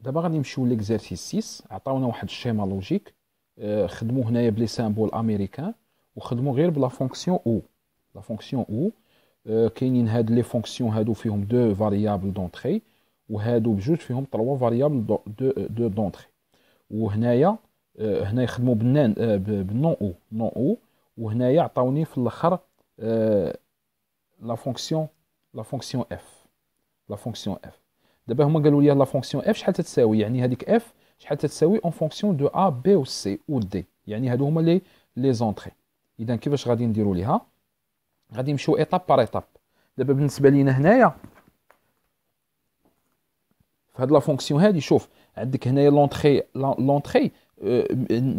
دابا غادي نمشيو ليكزارسيس 6 عطاونا واحد الشيما لوجيك آه، خدمو هنايا بلي سامبول امريكان وخدمو غير بلا فونكسيون او لا فونكسيون او آه، كاينين هاد لي فونكسيون هادو فيهم دو فاريابل دونتري وهادو بجوج فيهم تروا فاريابل دو دو دونتري وهنايا آه، هنا يخدموا بالنان بالنون او نون او وهنايا عطاوني في الاخر لا فونكسيون لا فونكسيون اف لا فونكسيون اف دابا هما قالوا لي لا فونكسيون اف شحال تتساوي يعني هذيك اف شحال تتساوي اون فونكسيون دو ا بي و سي و دي يعني هادو هما لي لي زونطري اذا كيفاش غادي نديروا ليها غادي نمشيو ايطاب بار ايطاب دابا بالنسبه لينا هنايا فهاد لا فونكسيون هادي شوف عندك هنايا لونطري لونتري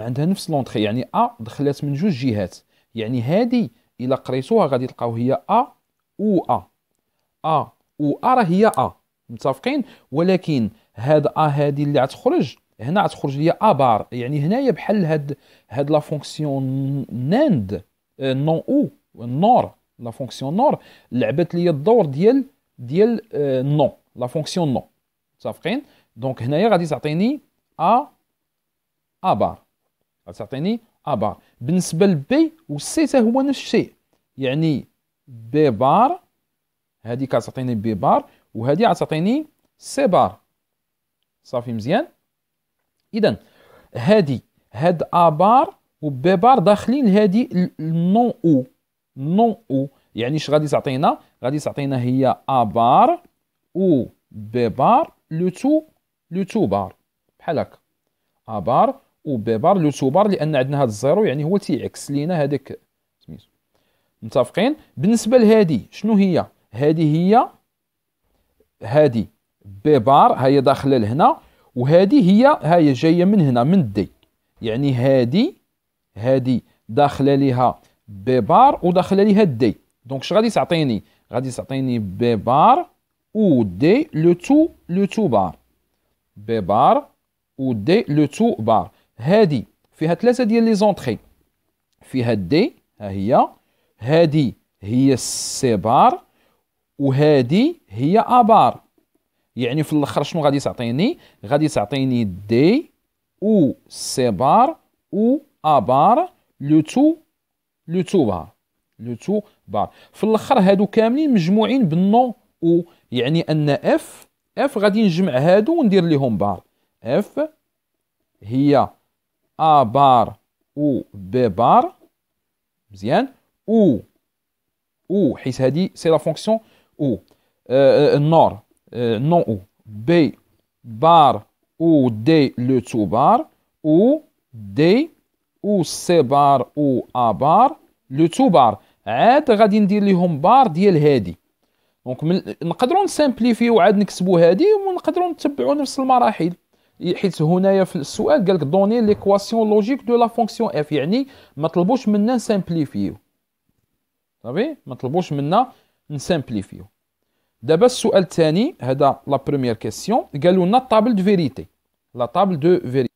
عندها نفس لونطري يعني ا دخلات من جوج جهات يعني هادي الا قريتوها غادي تلقاو هي ا و ا ا و ا راه هي ا متفقين ولكن هاد ا هادي اللي غتخرج هنا غتخرج ا ابار يعني هنايا بحال هاد هاد لا فونكسيون ناند آه، نون او نور لا فونكسيون نور لعبت ليا الدور ديال ديال آه، نون لا فونكسيون نون متفقين دونك هنايا غادي تعطيني ا ابار غادي تعطيني ابار بالنسبه لبي وسي حتى هو نفس الشيء يعني بي بار هذه كتعطيني بي بار وهذه غتعطيني سي بار صافي مزيان اذا هادي هاد ا بار وبي بار داخلين هادي النون او نون او يعني اش غادي تعطينا غادي تعطينا هي ا بار او بي بار لو تو لو تو بار بحال هكا ا بار و بي بار لو تو بار لان عندنا هاد الزيرو يعني هو تيعكس لينا هذاك سميتو متفقين بالنسبه لهادي شنو هي هادي هي هذه بي بار هي داخله لهنا وهذه هي هي جايه من هنا من الدي يعني هذه هذه داخله ليها بي بار وداخله ليها دي دونك اش غادي تعطيني غادي تعطيني بي بار و دي لو تو لو تو بار بي بار و دي لو تو بار هذه فيها ثلاثه ديال لي زونطري فيها دي ها هي هذه هي السي بار وهادي هي ابار يعني في الاخر شنو غادي تعطيني غادي تعطيني دي او سي بار او ابار لو تو لو تو بار لو تو بار في الاخر هادو كاملين مجموعين بالنو او يعني ان اف اف غادي نجمع هادو وندير ليهم بار اف هي ا بار او بي بار مزيان او او حيت هادي سي لا فونكسيون او آه، آه، النار آه، نون او بي بار او دي لو تو بار او دي او سي بار او ا بار لو تو بار عاد غادي ندير ليهم بار ديال هادي دونك نقدروا نسامبليفيو عاد نكتبوا هادي ونقدروا نتبعوا نفس المراحل حيت هنايا في السؤال قالك دوني ليكواسيون لوجيك دو لا فونكسيون اف يعني ما طلبوش منا نسامبليفيو صافي ما طلبوش منا نسامبليفيو دابا السؤال الثاني هذا لا بروميير كيسيون قالوا لنا الطابل دو فيريتي لا طابل دو فيريتي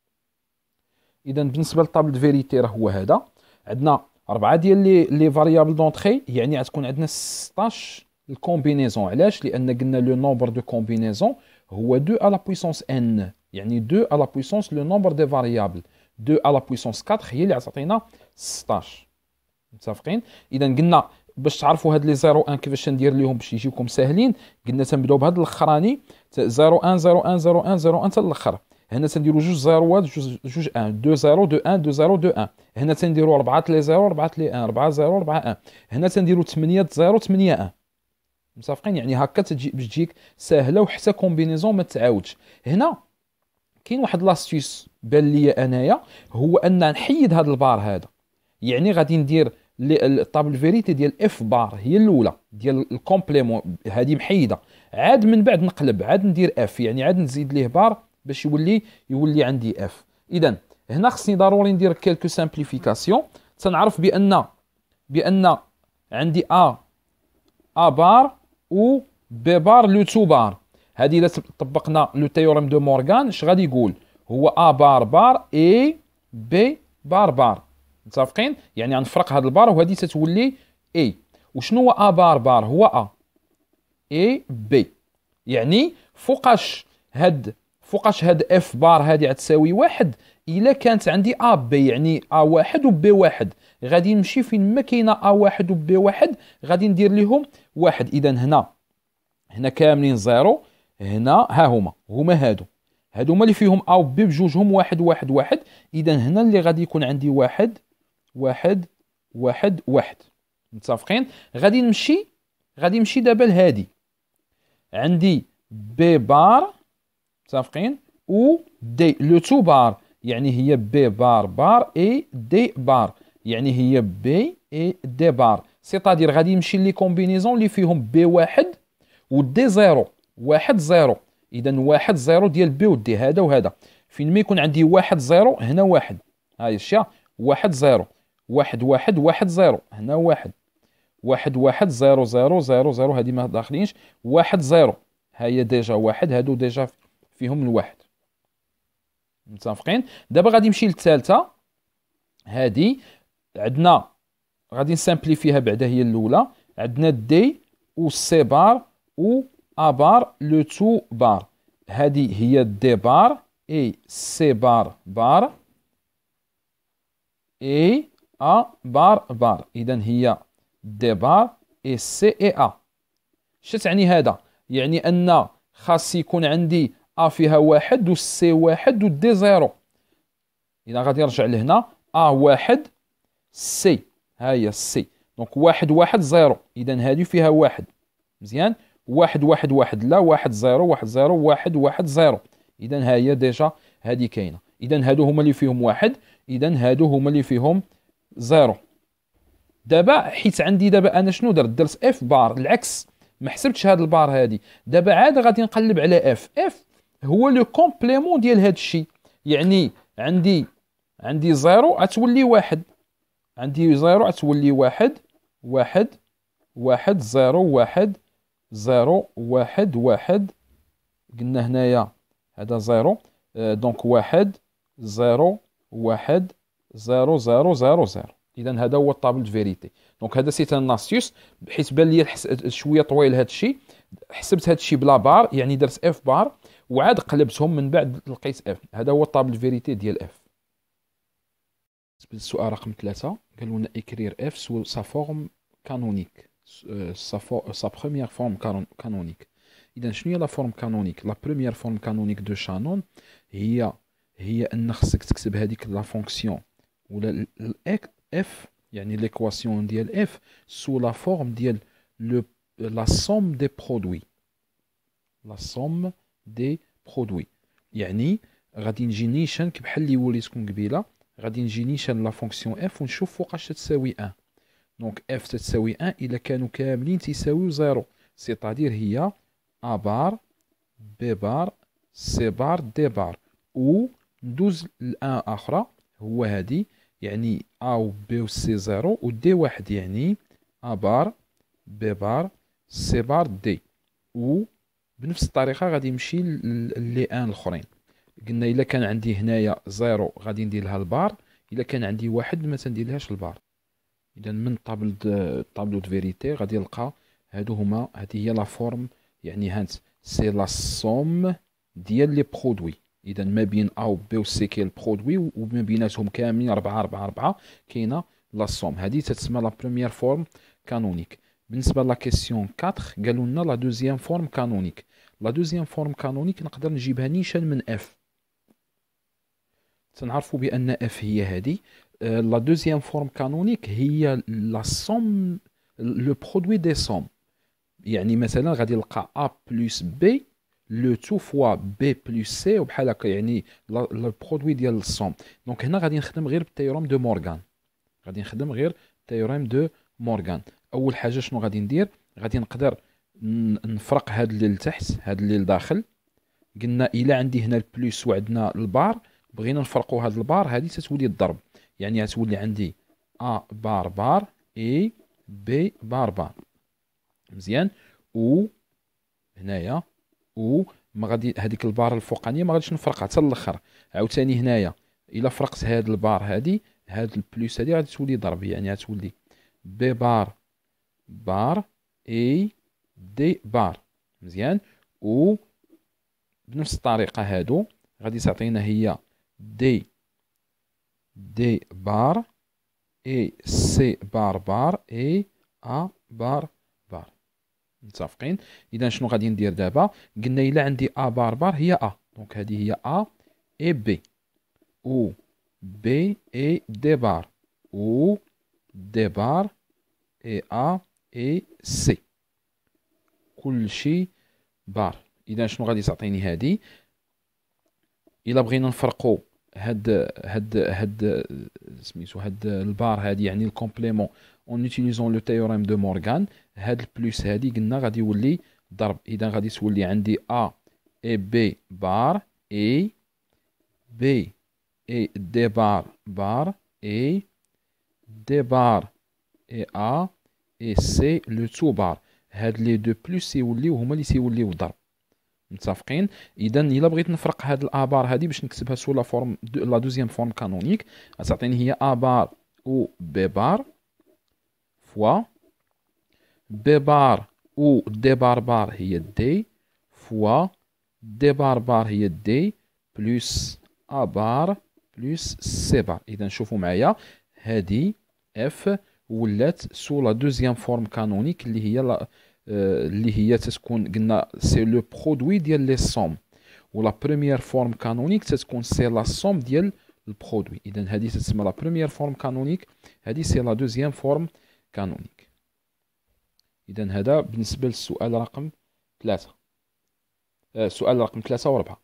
اذا بالنسبه للطابل دو فيريتي راه هو هذا عندنا اربعه ديال لي لي فاريابل دونتخي يعني غتكون عندنا 16 الكومبينيزون علاش لان قلنا لو نومبر دو كومبينيزون هو 2 على بويسونس ان يعني 2 على بويسونس لو نومبر دي فاريابل 2 على بويسونس 4 هي اللي غتعطينا 16 متفقين اذا قلنا باش تعرفوا هاد لي 01 كيفاش ندير ليهم باش يجيوكم ساهلين قلنا تنبداو بهاد الاخراني 01 01 01 01 حتى الاخر هنا تنديروا جوج زيروات جوج جوج 1 2 0 2 1 2 0 2 1 هنا تنديروا 4 لي 0 4 لي 1 4 0 4 1 هنا تنديروا 8 0 8 1 متفقين يعني هكا تجي باش تجيك ساهله وحتى كومبينيزون ما تعاودش هنا كاين واحد لاستيس بان ليا انايا هو ان نحيد هذا البار هذا يعني غادي ندير الطابل فيريتي ديال اف بار هي الاولى ديال الكومبليمون هذه محيده عاد من بعد نقلب عاد ندير اف يعني عاد نزيد ليه بار باش يولي يولي عندي اف اذا هنا خصني ضروري ندير كيلكو سامبليفيكاسيون تنعرف بان بان عندي ا ا بار و بي بار لو تو بار هذه الا طبقنا لو تيوريم دو مورغان اش غادي يقول هو ا بار بار اي بي بار بار متفقين يعني غنفرق هاد البار وهذه تتولي اي وشنو هو ا بار بار هو ا اي بي يعني فوقاش هاد فوقاش هاد اف بار هادي غتساوي واحد الا كانت عندي ا بي يعني ا واحد وبي واحد غادي نمشي فين ما كاينه ا واحد وبي واحد غادي ندير ليهم واحد اذا هنا هنا كاملين زيرو هنا ها هما هما هادو هادو هما اللي فيهم ا وبي بجوجهم واحد واحد واحد اذا هنا اللي غادي يكون عندي واحد واحد واحد واحد متفقين غادي نمشي غادي نمشي دابا لهادي عندي بي بار متفقين و دي لو تو بار يعني هي بي بار بار اي دي بار يعني هي بي اي دي بار سيتادير غادي يمشي لي كومبينيزون اللي فيهم بي واحد و دي زيرو واحد زيرو اذا واحد زيرو ديال بي و دي هذا وهذا فين ما يكون عندي واحد زيرو هنا واحد هاي الشيء واحد زيرو واحد واحد واحد زيرو هنا واحد واحد واحد زيرو زيرو زيرو زيرو هادي ما داخلينش واحد زيرو هي ديجا واحد هادو ديجا فيهم الواحد متفقين دابا غادي نمشي للثالثه هادي عندنا غادي فيها بعدا هي الاولى عندنا دي و سي بار و ا بار لو تو بار هادي هي دي بار اي سي بار بار اي A بار بار إذا هي دي بار إي سي إي أ شو تعني هذا؟ يعني أن خاص يكون عندي أ فيها واحد و سي واحد و دي زيرو إذا غادي نرجع لهنا أ واحد سي ها هي دونك واحد واحد زيرو إذا هذه فيها واحد مزيان واحد واحد واحد لا واحد زيرو واحد زيرو واحد واحد زيرو إذا ها هي ديجا هذه كاينة إذا هادو هما اللي فيهم واحد إذا هادو هما اللي فيهم زيرو دابا حيت عندي دابا انا شنو درت درت اف بار العكس ما حسبتش هاد البار هادي دابا عاد غادي نقلب على اف اف هو لو كومبليمون ديال هاد الشيء يعني عندي عندي زيرو غتولي واحد عندي زيرو غتولي واحد واحد واحد زيرو واحد زيرو واحد واحد قلنا هنايا هذا زيرو آه، دونك واحد زيرو واحد زيرو زيرو زيرو زيرو اذا هذا هو الطابل فيريتي دونك هذا سيت ان اسيوس حيت بان لي شويه طويل هذا الشيء حسبت هذا الشيء بلا بار يعني درت اف بار وعاد قلبتهم من بعد لقيت اف هذا هو الطابل فيريتي ديال اف السؤال رقم ثلاثة قالوا لنا اكرير اف سو سا فورم كانونيك آه، سا فو... آه، سا بروميير فورم كانونيك اذا شنو هي لا فورم كانونيك لا بروميير فورم كانونيك دو شانون هي هي ان خصك تكتب هذيك لا فونكسيون ولا اف يعني ليكواسيون ديال اف سو لا فورم ديال لو لا سوم دي برودوي لا سوم دي برودوي يعني غادي نجي نيشان بحال اللي كون قبيله غادي نجي نيشان لا فونكسيون اف ونشوف فوقاش تساوي 1 دونك اف تساوي 1 الا كانوا كاملين تيساويو زيرو سيتادير هي ا بار بي بار سي بار دي بار و ندوز لان اخرى هو هذه يعني أ و B و C زيرو و دي واحد يعني أ بار B بار سي بار دي و بنفس الطريقة غادي يمشي لي ان الآخرين قلنا إلا كان عندي هنايا زيرو غادي نديرلها البار إلا كان عندي واحد ما تنديرلهاش البار إذا من طابل طابلو دو فيريتي غادي نلقى هادو هما هادي هي لا فورم يعني هانت سي لا سوم ديال لي برودوي اذا ما بين ا و سي كاين البرودوي وما بيناتهم كاملين 4 4 4 كاينه لا سوم هذه تتسمى لا بروميير فورم كانونيك بالنسبه لا كيسيون 4 قالوا لنا لا دوزيام فورم كانونيك لا دوزيام فورم كانونيك نقدر نجيبها نيشان من اف تنعرفوا بان اف هي هذه لا دوزيام فورم كانونيك هي لا سوم لو برودوي دي سوم يعني مثلا غادي نلقى ا بلس بي لو تو فوا بي بلس سي وبحال هكا يعني البرودوي ديال الصوم دونك هنا غادي نخدم غير بالتيورم دو مورغان غادي نخدم غير تيورم دو مورغان اول حاجه شنو غادي ندير غادي نقدر نفرق هاد اللي لتحت هاد اللي لداخل قلنا الا عندي هنا البلوس وعندنا البار بغينا نفرقوا هاد البار هادي تتولي الضرب يعني تولي عندي ا بار بار اي بي بار بار مزيان و هنايا او ما غادي هذيك البار الفوقانيه ما غاديش نفرقها حتى الاخر عاوتاني هنايا الا فرقت هاد البار هادي هاد البلوس هادي غادي تولي ضرب يعني غتولي بي بار بار اي دي بار مزيان و بنفس الطريقه هادو غادي تعطينا هي دي دي بار اي سي بار بار اي ا بار متفقين اذا شنو غادي ندير دابا قلنا الا عندي ا بار بار هي ا دونك هذه هي ا اي بي او بي اي دي بار او دي بار اي ا اي سي كلشي بار اذا شنو غادي تعطيني هذه الا بغينا نفرقوا هاد هاد هاد سميتو هاد البار هادي يعني الكومبليمون en utilisant لو تيوريم دو مورغان هاد البلوس هادي قلنا غادي يولي ضرب اذا غادي تولي عندي ا اي بي بار اي بي اي دي بار بار اي دي بار اي ا اي سي لو تو بار هاد لي دو بلوس سيوليو هما اللي سيوليو ضرب متفقين اذا الا بغيت نفرق هاد الا بار هادي باش نكتبها سو لا فورم لا دوزيام فورم كانونيك غتعطيني هي ا بار و بي بار fois b-bar ou débarbar d, fois est d, plus a-bar, plus c-bar. Et d'un chauffe maya, dit f ou let sur la deuxième forme canonique, euh, c'est le produit de les somme. Ou la première forme canonique, c'est ce qu'on la somme de le produit. Et c'est la première forme canonique, hadi c'est la deuxième forme كانونيك إذا هذا بالنسبة للسؤال رقم ثلاثة السؤال آه، رقم ثلاثة وربعة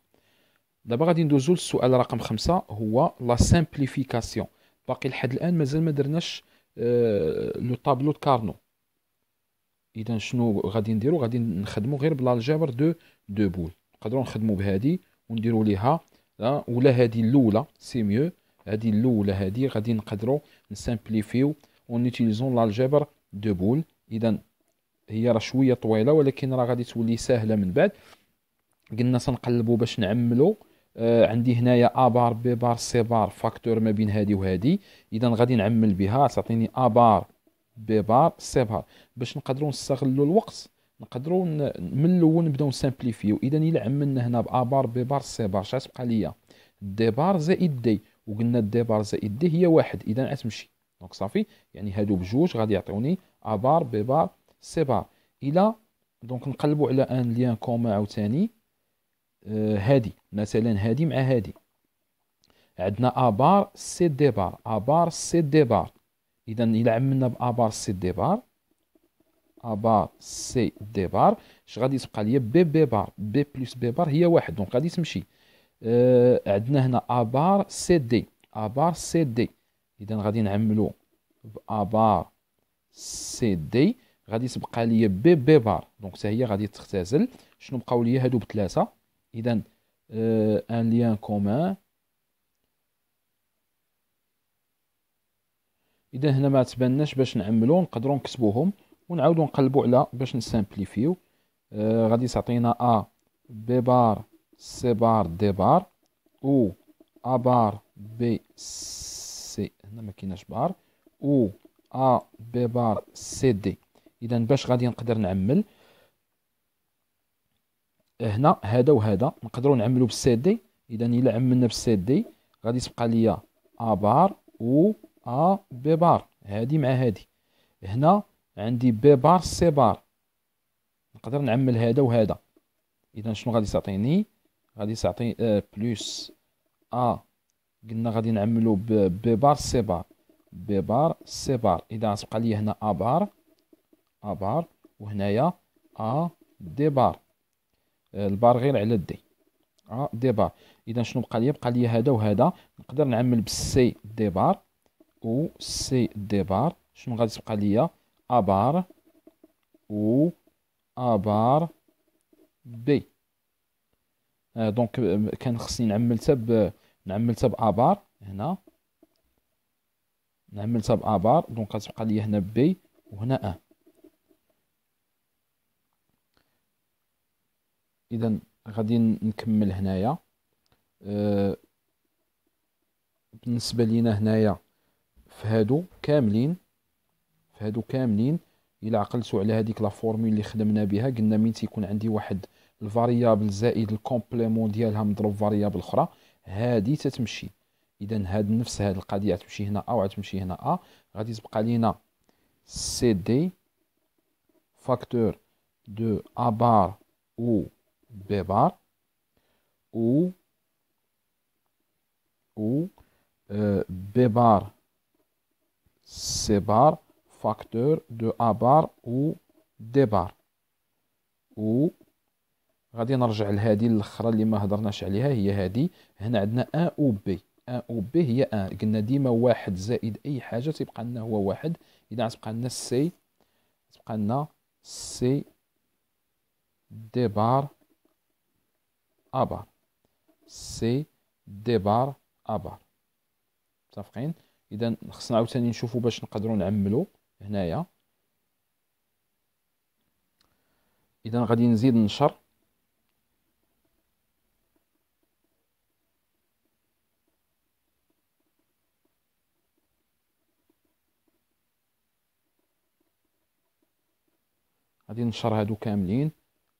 دابا غادي ندوزو للسؤال رقم خمسة هو لا سامبليفيكاسيون باقي لحد الآن مازال ما درناش آه، لو طابلو كارنو اذا شنو غادي نديرو غادي نخدمو غير بالالجبر دو دو بول نقدروا نخدمو بهادي ونديرو ليها آه، ولا هادي الاولى سي ميو هادي الاولى هادي غادي نقدروا نسامبليفيو اون utilisant لالجبر دو بول اذا هي راه شويه طويله ولكن راه غادي تولي ساهله من بعد قلنا سنقلبوا باش نعملوا آه عندي هنايا ا بار بي بار سي بار فاكتور ما بين هادي وهذه اذا غادي نعمل بها تعطيني ا بار بي بار سي بار باش نقدروا نستغلوا الوقت نقدروا من الاول نبداو نسامبليفيو اذا الا عملنا هنا بأ بار بي بار سي بار شحال تبقى ليا دي بار زائد دي وقلنا دي بار زائد دي هي واحد اذا غتمشي دونك صافي يعني هادو بجوج غادي يعطوني ا بار بي بار سي بار الى دونك نقلبوا على ان ليان كوم عاوتاني آه هادي مثلا هادي مع هادي عندنا ا بار سي دي بار ا بار سي دي بار اذا الى عملنا بأ بار سي دي بار ا بار سي دي بار اش غادي تبقى ليا بي بي بار بي بلس بي بار هي واحد دونك غادي تمشي أه عندنا هنا ا بار سي دي ا بار سي دي اذا غادي نعملو ا بار سي دي غادي تبقى ليا بي بي بار دونك حتى هي غادي تختزل شنو بقاو ليا هادو بثلاثه اذا آه ان ليان كومان اذا هنا ما تباناش باش نعملو نقدروا نكتبوهم ونعاودو نقلبو على باش نسامبليفيو آه غادي تعطينا ا بي بار سي بار دي بار او ا بار بي سي سي هنا ما كايناش بار او ا بي بار سي دي اذا باش غادي نقدر نعمل هنا هذا وهذا نقدروا نعملو بالسي دي اذا الا عملنا بالسي دي غادي تبقى ليا ا بار و ا بي بار هادي مع هادي هنا عندي بي بار سي بار نقدر نعمل هذا وهذا اذا شنو غادي تعطيني غادي تعطي آه ا قلنا غادي نعملو بي بار سي بار بي بار سي بار اذا تبقى لي هنا ا بار ا بار وهنايا ا دي بار آه، البار غير على دي ا دي بار اذا شنو بقى لي بقى لي هذا وهذا نقدر نعمل بالسي دي بار و سي دي بار شنو غادي تبقى ليا ا بار و ا بار بي آه دونك آه، كان خصني نعمل حتى نعمل سب ابار هنا نعمل سب ابار دونك غتبقى لي هنا بي وهنا ا اذا غادي نكمل هنايا أه، بالنسبه لينا هنايا فهادو كاملين فهادو كاملين الا عقلتوا على هذيك لا فورمول اللي خدمنا بها قلنا من تيكون عندي واحد الفاريابل زائد الكومبليمون ديالها مضروب فاريابل اخرى هادي تتمشي اذا هاد نفس هاد القضيه تمشي هنا ا وتمشي هنا ا غادي تبقى لينا سي دي فاكتور دو ا بار و بي بار او او بي بار سي بار فاكتور دو ا بار و دي بار او غادي نرجع لهذه الاخرى اللي ما هضرناش عليها هي هذه هنا عندنا ا و بي ا و بي هي ان قلنا ديما واحد زائد اي حاجه تيبقى لنا هو واحد اذا تبقى لنا سي تبقى لنا سي دي بار ا بار سي دي بار ا بار متفقين اذا خصنا عاوتاني نشوفوا باش نقدروا نعملوا هنايا اذا غادي نزيد نشر غادي نشر هادو كاملين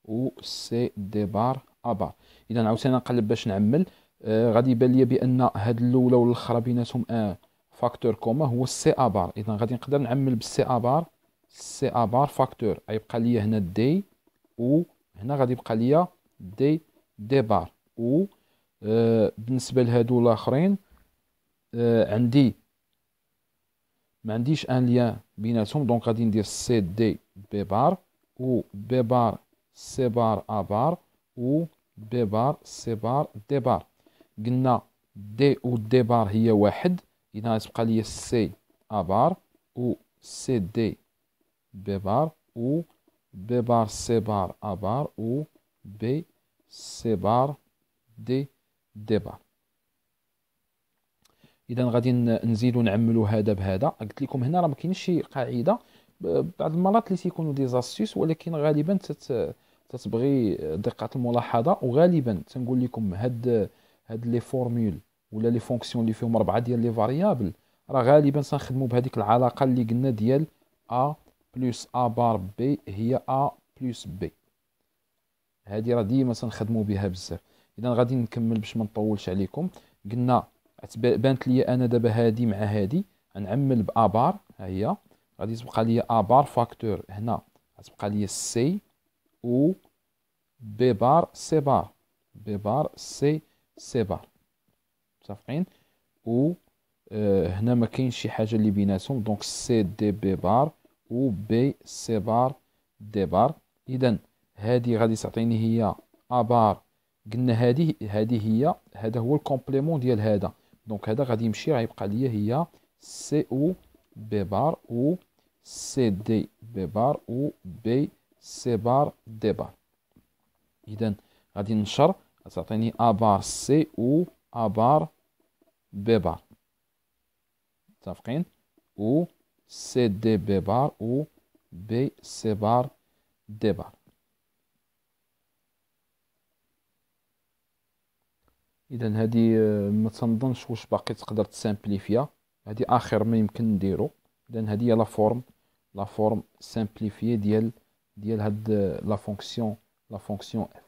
و سي دي بار ا بار اذا عاوتاني نقلب باش نعمل آه غادي يبان ليا بان هاد الاولى والاخرى بيناتهم آه فاكتور كوما هو سي ا بار اذا غادي نقدر نعمل بالسي ا بار سي ا بار فاكتور غيبقى ليا هنا دي و هنا غادي يبقى ليا دي دي بار و آه بالنسبه لهادو الاخرين آه عندي ما عنديش ان ليان بيناتهم دونك غادي ندير سي دي بي بار و بي بار سي بار ا بار و بي بار سي بار دي بار قلنا دي و دي بار هي واحد اذا تبقى لي سي ا بار و سي دي بي بار و بي بار سي بار ا بار و بي سي بار دي دي بار اذا غادي نزيدو نعملو هذا بهذا قلت لكم هنا راه مكاينش شي قاعده بعض المرات اللي تيكونوا دي زاستيس ولكن غالبا تت تتبغي دقه الملاحظه وغالبا تنقول لكم هاد هاد لي فورمول ولا لي فونكسيون اللي فيهم اربعه ديال لي فاريابل راه غالبا تنخدموا بهذيك العلاقه اللي قلنا ديال ا بلس ا بار بي هي ا بلس بي هذه راه ديما تنخدموا بها بزاف اذا غادي نكمل باش ما نطولش عليكم قلنا بانت لي انا دابا هادي مع هادي غنعمل بابار ها هي غادي تبقى لي ا بار فاكتور هنا غتبقى لي سي او بي بار سي بار بي بار سي سي بار متفقين و اه هنا ما كاينش شي حاجه اللي بيناتهم دونك سي دي بي بار و بي سي بار دي بار اذا هذه غادي تعطيني هي ا بار قلنا هذه هذه هي هذا هو الكومبليمون ديال هذا دونك هذا غادي يمشي غيبقى ليا هي سي او بي بار و سي دي بي بار و بي سي بار دي بار اذا غادي ننشر تعطيني ا بار سي و ا بار بي بار متفقين و سي دي بي بار و بي سي بار دي بار اذا هذه ما تنظنش واش باقي تقدر تسامبليفيا هذه اخر ما يمكن نديرو اذا هذه هي لا فورم la forme simplifiée d'elle, a la fonction, la fonction f.